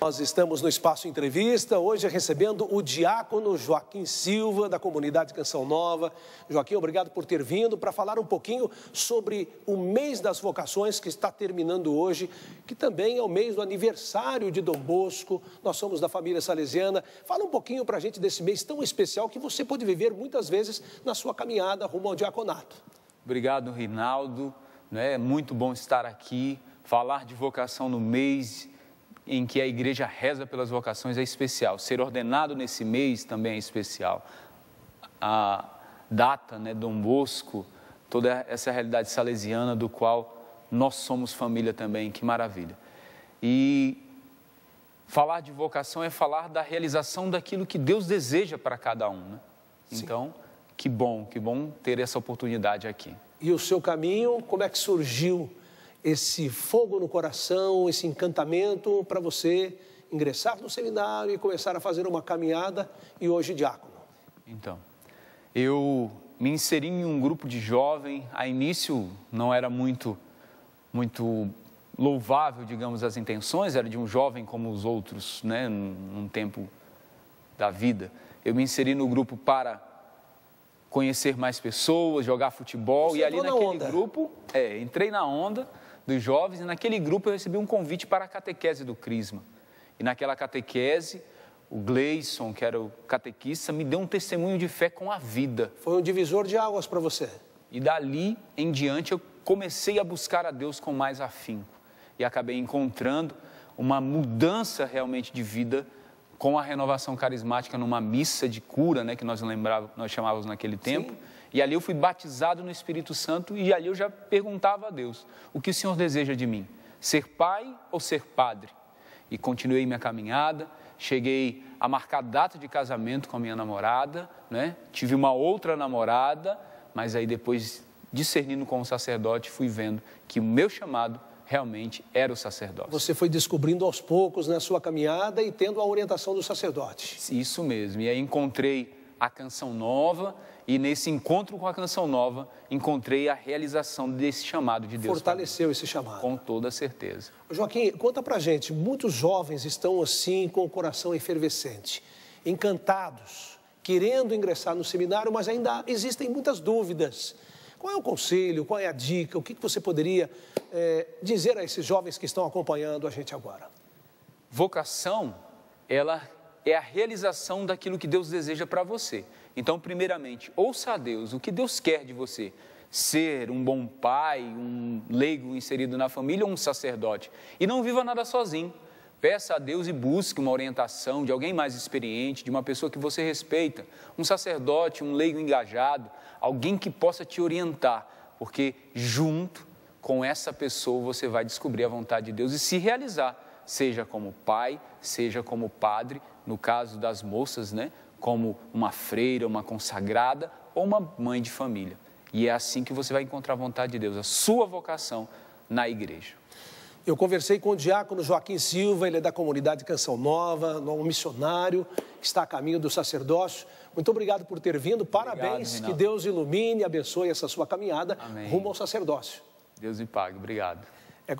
Nós estamos no Espaço Entrevista, hoje recebendo o diácono Joaquim Silva, da comunidade Canção Nova. Joaquim, obrigado por ter vindo para falar um pouquinho sobre o mês das vocações que está terminando hoje, que também é o mês do aniversário de Dom Bosco. Nós somos da família salesiana. Fala um pouquinho para a gente desse mês tão especial que você pode viver muitas vezes na sua caminhada rumo ao diaconato. Obrigado, Rinaldo. Né, é muito bom estar aqui, falar de vocação no mês em que a igreja reza pelas vocações é especial. Ser ordenado nesse mês também é especial. A data, né, Dom Bosco, toda essa realidade salesiana do qual nós somos família também, que maravilha. E falar de vocação é falar da realização daquilo que Deus deseja para cada um. Né? Então, que bom, que bom ter essa oportunidade aqui. E o seu caminho, como é que surgiu esse fogo no coração, esse encantamento para você ingressar no seminário e começar a fazer uma caminhada e hoje diácono? Então, eu me inseri em um grupo de jovem, a início não era muito muito louvável, digamos, as intenções, era de um jovem como os outros, né, num tempo da vida. Eu me inseri no grupo para conhecer mais pessoas, jogar futebol Você e ali naquele onda. grupo, é, entrei na onda dos jovens, e naquele grupo eu recebi um convite para a catequese do Crisma. E naquela catequese, o Gleison, que era o catequista, me deu um testemunho de fé com a vida. Foi um divisor de águas para você. E dali em diante eu comecei a buscar a Deus com mais afinco e acabei encontrando uma mudança realmente de vida com a renovação carismática numa missa de cura, né, que nós lembrávamos, nós chamávamos naquele tempo. Sim. E ali eu fui batizado no Espírito Santo e ali eu já perguntava a Deus: "O que o Senhor deseja de mim? Ser pai ou ser padre?" E continuei minha caminhada, cheguei a marcar data de casamento com a minha namorada, né? Tive uma outra namorada, mas aí depois discernindo com o sacerdote, fui vendo que o meu chamado realmente era o sacerdote. Você foi descobrindo aos poucos na sua caminhada e tendo a orientação do sacerdote. Isso mesmo. E aí encontrei a canção nova e nesse encontro com a canção nova encontrei a realização desse chamado de Deus. Fortaleceu esse chamado. Com toda certeza. Joaquim, conta pra gente, muitos jovens estão assim com o coração efervescente, encantados, querendo ingressar no seminário, mas ainda existem muitas dúvidas qual é o conselho, qual é a dica, o que, você poderia é, dizer a esses jovens que estão acompanhando a gente agora? Vocação, ela é a realização daquilo que Deus deseja para você. Então, primeiramente, ouça a Deus, o que Deus quer de você. Ser um bom pai, um leigo inserido na família ou um sacerdote. E não viva nada sozinho. Peça a Deus e busque uma orientação de alguém mais experiente, de uma pessoa que você respeita, um sacerdote, um leigo engajado, alguém que possa te orientar, porque junto com essa pessoa você vai descobrir a vontade de Deus e se realizar, seja como pai, seja como padre, no caso das moças, né, como uma freira, uma consagrada ou uma mãe de família. E é assim que você vai encontrar a vontade de Deus, a sua vocação na igreja. Eu conversei com o diácono Joaquim Silva, ele é da comunidade Canção Nova, um missionário que está a caminho do sacerdócio. Muito obrigado por ter vindo, parabéns, obrigado, que Deus ilumine e abençoe essa sua caminhada Amém. rumo ao sacerdócio. Deus me pague, obrigado.